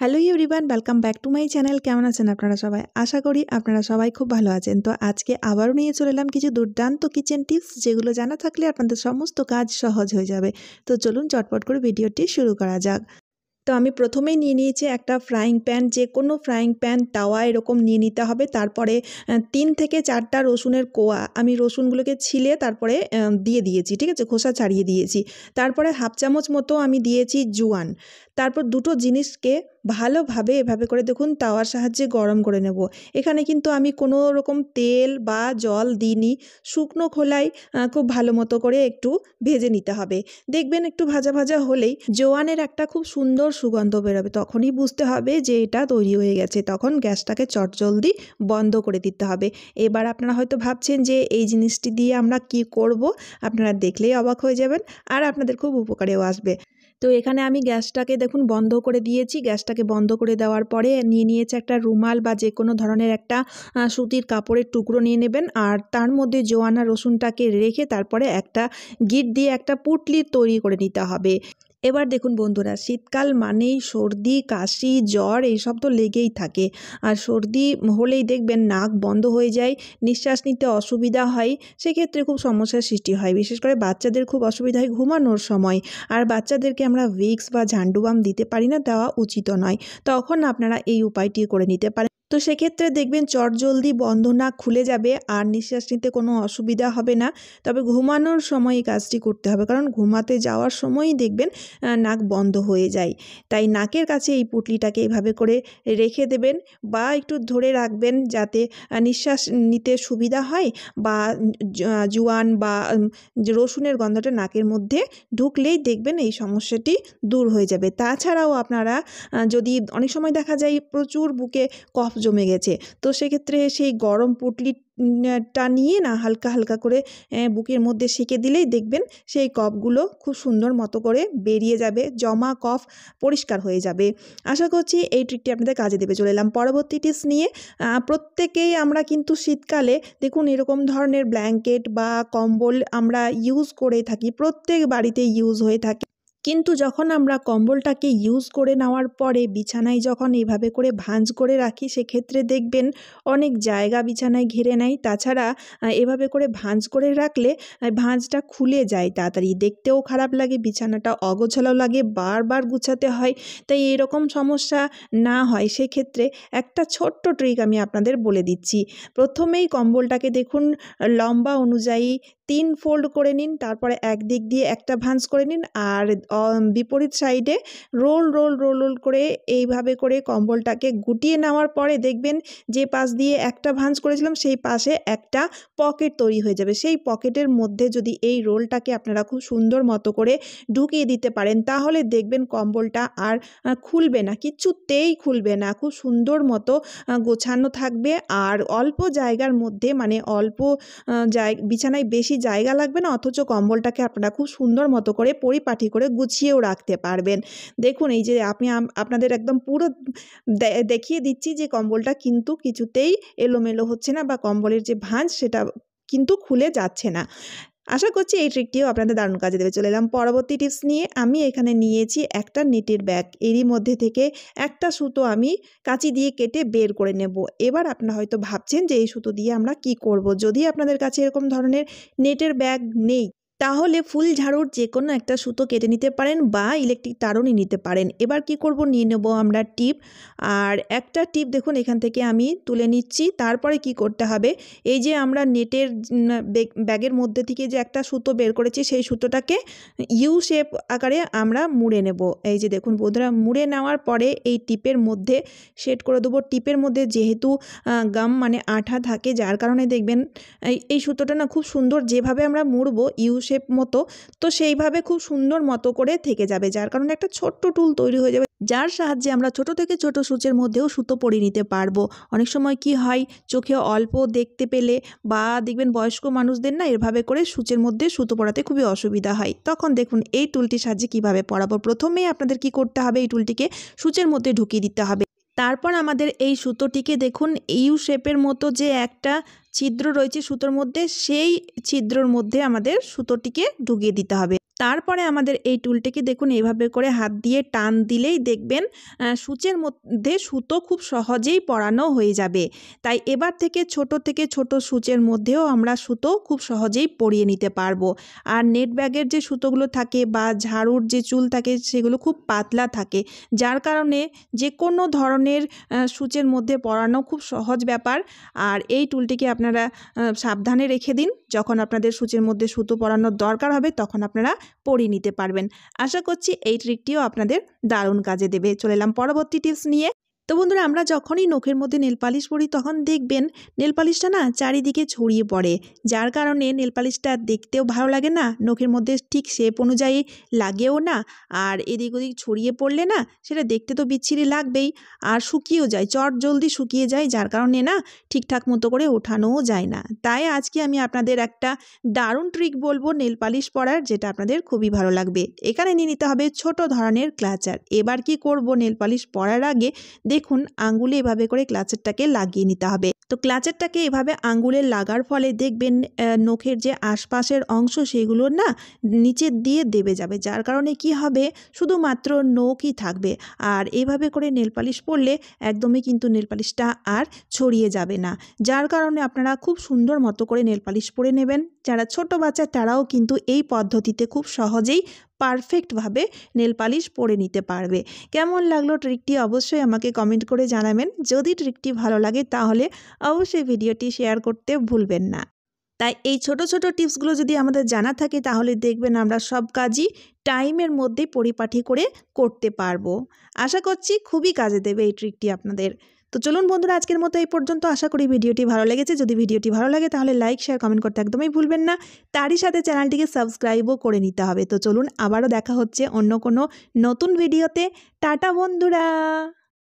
Hello ইউরিবান welcome back to my channel কেমন আছেন আপনারা সবাই আশা করি আপনারা সবাই খুব ভালো আছেন তো আজকে আবারও নিয়ে চলে এলাম কিছু দুর্দান্ত কিচেন টিপস যেগুলো জানা থাকলে আপনাদের সমস্ত কাজ সহজ হয়ে যাবে তো চলুন চটপট করে ভিডিওটি শুরু করা যাক তো আমি প্রথমেই নিয়ে নিয়েছি একটা ফ্রাইং প্যান যে কোনো ফ্রাইং প্যান তাওয়া এরকম নিয়ে নিতে হবে তারপরে তিন থেকে চারটা রসুনের কোয়া আমি রসুনগুলোকে ছিলে তারপরে দিয়ে দিয়েছি ঠিক আছে খোসা ছাড়িয়ে দিয়েছি তারপরে হাফ চামচ মতো আমি দিয়েছি জুয়ান তারপর দুটো জিনিসকে ভালোভাবে এভাবে করে দেখুন তাওয়ার সাহায্যে গরম করে নেব এখানে কিন্তু আমি কোনো রকম তেল বা জল দিইনি শুকনো খোলায় খুব ভালো মতো করে একটু ভেজে নিতে হবে দেখবেন একটু ভাজা ভাজা হলেই জোয়ানের একটা খুব সুন্দর সুগন্ধ বেরোবে তখনই বুঝতে হবে যে এটা তৈরি হয়ে গেছে তখন গ্যাসটাকে চটজলদি বন্ধ করে দিতে হবে এবার আপনারা হয়তো ভাবছেন যে এই জিনিসটি দিয়ে আমরা কি করব আপনারা দেখলেই অবাক হয়ে যাবেন আর আপনাদের খুব উপকারেও আসবে তো এখানে আমি গ্যাসটাকে দেখুন বন্ধ করে দিয়েছি গ্যাসটাকে বন্ধ করে দেওয়ার পরে নিয়ে নিয়েছে একটা রুমাল বা যে কোনো ধরনের একটা সুতির কাপড়ের টুকরো নিয়ে নেবেন আর তার মধ্যে জোয়ানা রসুনটাকে রেখে তারপরে একটা গিট দিয়ে একটা পুটলি তৈরি করে নিতে হবে এবার দেখুন বন্ধুরা শীতকাল মানেই সর্দি কাশি জ্বর এইসব তো লেগেই থাকে আর সর্দি হলেই দেখবেন নাক বন্ধ হয়ে যায় নিঃশ্বাস নিতে অসুবিধা হয় সেক্ষেত্রে খুব সমস্যার সৃষ্টি হয় বিশেষ করে বাচ্চাদের খুব অসুবিধা হয় ঘুমানোর সময় আর বাচ্চাদেরকে আমরা ভিক্স বা ঝান্ডুবাম দিতে পারি না দেওয়া উচিত নয় তখন আপনারা এই উপায়টি করে নিতে পারেন তো সেক্ষেত্রে দেখবেন চট জলদি বন্ধ না খুলে যাবে আর নিঃশ্বাস নিতে কোনো অসুবিধা হবে না তবে ঘুমানোর সময় এই কাজটি করতে হবে কারণ ঘুমাতে যাওয়ার সময়ই দেখবেন নাক বন্ধ হয়ে যায় তাই নাকের কাছে এই পুটলিটাকে এইভাবে করে রেখে দেবেন বা একটু ধরে রাখবেন যাতে নিঃশ্বাস নিতে সুবিধা হয় বা জুয়ান বা রসুনের গন্ধটা নাকের মধ্যে ঢুকলেই দেখবেন এই সমস্যাটি দূর হয়ে যাবে তাছাড়াও আপনারা যদি অনেক সময় দেখা যায় প্রচুর বুকে কফ জমে গেছে তো সেক্ষেত্রে সেই গরম পুটলিটা নিয়ে না হালকা হালকা করে বুকের মধ্যে সেঁকে দিলেই দেখবেন সেই কফগুলো খুব সুন্দর মতো করে বেরিয়ে যাবে জমা কফ পরিষ্কার হয়ে যাবে আশা করছি এই ট্রিকটি আপনাদের কাজে দেবে চলে এলাম পরবর্তী টিপস নিয়ে প্রত্যেকেই আমরা কিন্তু শীতকালে দেখুন এরকম ধরনের ব্ল্যাঙ্কেট বা কম্বল আমরা ইউজ করে থাকি প্রত্যেক বাড়িতে ইউজ হয়ে থাকে কিন্তু যখন আমরা কম্বলটাকে ইউজ করে নেওয়ার পরে বিছানায় যখন এভাবে করে ভাঁজ করে রাখি সেক্ষেত্রে দেখবেন অনেক জায়গা বিছানায় ঘিরে নেয় তাছাড়া এভাবে করে ভাঁজ করে রাখলে ভাঁজটা খুলে যায় তাড়াতাড়ি দেখতেও খারাপ লাগে বিছানাটা অগোছালো লাগে বারবার গুছাতে হয় তাই এরকম সমস্যা না হয় সেক্ষেত্রে একটা ছোট্ট ট্রিক আমি আপনাদের বলে দিচ্ছি প্রথমেই কম্বলটাকে দেখুন লম্বা অনুযায়ী তিন ফোল্ড করে নিন তারপরে এক দিক দিয়ে একটা ভাঁজ করে নিন আর বিপরীত সাইডে রোল রোল রোল রোল করে এইভাবে করে কম্বলটাকে গুটিয়ে নেওয়ার পরে দেখবেন যে পাশ দিয়ে একটা ভাঁজ করেছিলাম সেই পাশে একটা পকেট তৈরি হয়ে যাবে সেই পকেটের মধ্যে যদি এই রোলটাকে আপনারা খুব সুন্দর মতো করে ঢুকিয়ে দিতে পারেন তাহলে দেখবেন কম্বলটা আর খুলবে না কিচ্ছুতেই খুলবে না খুব সুন্দর মতো গোছানো থাকবে আর অল্প জায়গার মধ্যে মানে অল্প জায় বিছানায় বেশি জায়গা লাগবে না অথচ কম্বলটাকে আপনারা খুব সুন্দর মতো করে পরিপাটি করে গুছিয়েও রাখতে পারবেন দেখুন এই যে আপনি আপনাদের একদম পুরো দেখিয়ে দিচ্ছি যে কম্বলটা কিন্তু কিছুতেই এলোমেলো হচ্ছে না বা কম্বলের যে ভাঁজ সেটা কিন্তু খুলে যাচ্ছে না আশা করছি এই ট্রিকটিও আপনাদের দারুণ কাজে দেবে চলে এলাম পরবর্তী টিপস নিয়ে আমি এখানে নিয়েছি একটা নেটের ব্যাগ এরই মধ্যে থেকে একটা সুতো আমি কাঁচি দিয়ে কেটে বের করে নেব এবার আপনারা হয়তো ভাবছেন যে এই সুতো দিয়ে আমরা কি করব। যদি আপনাদের কাছে এরকম ধরনের নেটের ব্যাগ নেই তাহলে ফুল ঝাড়ুর যে কোনো একটা সুতো কেটে নিতে পারেন বা ইলেকট্রিক তারও নিয়ে নিতে পারেন এবার কি করব নিয়ে নেব আমরা টিপ আর একটা টিপ দেখুন এখান থেকে আমি তুলে নিচ্ছি তারপরে কি করতে হবে এই যে আমরা নেটের ব্যাগের মধ্যে থেকে যে একটা সুতো বের করেছি সেই সুতোটাকে ইউ শেপ আকারে আমরা মুড়ে নেব এই যে দেখুন বন্ধুরা মুড়ে নেওয়ার পরে এই টিপের মধ্যে সেট করে দেবো টিপের মধ্যে যেহেতু গাম মানে আঠা থাকে যার কারণে দেখবেন এই সুতোটা না খুব সুন্দর যেভাবে আমরা মুড়বো ইউ শেপ শেপ মতো তো সেইভাবে খুব সুন্দর মতো করে থেকে যাবে যার কারণে একটা ছোট্ট টুল তৈরি হয়ে যাবে যার সাহায্যে আমরা ছোট থেকে ছোট সূচের মধ্যেও সুতো পরিয়ে নিতে পারবো অনেক সময় কি হয় চোখে অল্প দেখতে পেলে বা দেখবেন বয়স্ক মানুষদের না এভাবে করে সূচের মধ্যে সুতো পড়াতে খুবই অসুবিধা হয় তখন দেখুন এই টুলটির সাহায্যে কিভাবে পড়াবো প্রথমে আপনাদের কি করতে হবে এই টুলটিকে সূচের মধ্যে ঢুকিয়ে দিতে হবে তারপর আমাদের এই সুতোটিকে দেখুন ইউ শেপের মতো যে একটা ছিদ্র রয়েছে সুতোর মধ্যে সেই ছিদ্রর মধ্যে আমাদের সুতোটিকে ঢুকিয়ে দিতে হবে তারপরে আমাদের এই টুলটিকে দেখুন এভাবে করে হাত দিয়ে টান দিলেই দেখবেন সূচের মধ্যে সুতো খুব সহজেই পরানো হয়ে যাবে তাই এবার থেকে ছোট থেকে ছোট সূচের মধ্যেও আমরা সুতো খুব সহজেই পরিয়ে নিতে পারবো আর নেট ব্যাগের যে সুতোগুলো থাকে বা ঝাড়ুর যে চুল থাকে সেগুলো খুব পাতলা থাকে যার কারণে যে কোনো ধরনের সূচের মধ্যে পরানো খুব সহজ ব্যাপার আর এই টুলটিকে আপনি আপনারা সাবধানে রেখে দিন যখন আপনাদের সূচের মধ্যে সুতো পরানোর দরকার হবে তখন আপনারা পরিয়ে নিতে পারবেন আশা করছি এই ট্রিকটিও আপনাদের দারুণ কাজে দেবে চলে এলাম পরবর্তী টিপস নিয়ে তো বন্ধুরা আমরা যখনই নখের মধ্যে নেলপালিশ পরি তখন দেখবেন নেলপালিশটা না চারিদিকে ছড়িয়ে পড়ে যার কারণে নেলপালিশটা দেখতেও ভালো লাগে না নখের মধ্যে ঠিক শেপ অনুযায়ী লাগেও না আর এদিক ওদিক ছড়িয়ে পড়লে না সেটা দেখতে তো বিচ্ছিরি লাগবেই আর শুকিয়েও যায় চট জলদি শুকিয়ে যায় যার কারণে না ঠিকঠাক মতো করে ওঠানোও যায় না তাই আজকে আমি আপনাদের একটা দারুণ ট্রিক বলবো নেলপালিশ পরার যেটা আপনাদের খুবই ভালো লাগবে এখানে নিয়ে নিতে হবে ছোট ধরনের ক্লাচার এবার কি করব নেলপালিশ পরার আগে দেখুন আঙ্গুলে এভাবে করে ক্লাচেরটাকে লাগিয়ে নিতে হবে তো ক্লাচেরটাকে এভাবে আঙ্গুলে লাগার ফলে দেখবেন নখের যে আশপাশের অংশ সেগুলো না নিচের দিয়ে দেবে যাবে যার কারণে কি হবে শুধুমাত্র নখই থাকবে আর এভাবে করে নেলপালিশ পড়লে পরলে একদমই কিন্তু নেলপালিশটা আর ছড়িয়ে যাবে না যার কারণে আপনারা খুব সুন্দর মতো করে নেলপালিশ পরে নেবেন যারা ছোট বাচ্চা তারাও কিন্তু এই পদ্ধতিতে খুব সহজেই পারফেক্টভাবে নেল পালিশ পরে নিতে পারবে কেমন লাগলো ট্রিকটি অবশ্যই আমাকে কমেন্ট করে জানাবেন যদি ট্রিকটি ভালো লাগে তাহলে অবশ্যই ভিডিওটি শেয়ার করতে ভুলবেন না তাই এই ছোট ছোট টিপসগুলো যদি আমাদের জানা থাকে তাহলে দেখবেন আমরা সব কাজই টাইমের মধ্যে পরিপাটি করে করতে পারবো আশা করছি খুবই কাজে দেবে এই ট্রিকটি আপনাদের তো চলুন বন্ধুরা আজকের মতো এই পর্যন্ত আশা করি ভিডিওটি ভালো লেগেছে যদি ভিডিওটি ভালো লাগে তাহলে লাইক শেয়ার কমেন্ট করতে একদমই ভুলবেন না তারই সাথে চ্যানেলটিকে সাবস্ক্রাইবও করে নিতে হবে তো চলুন আবারও দেখা হচ্ছে অন্য কোনো নতুন ভিডিওতে টাটা বন্ধুরা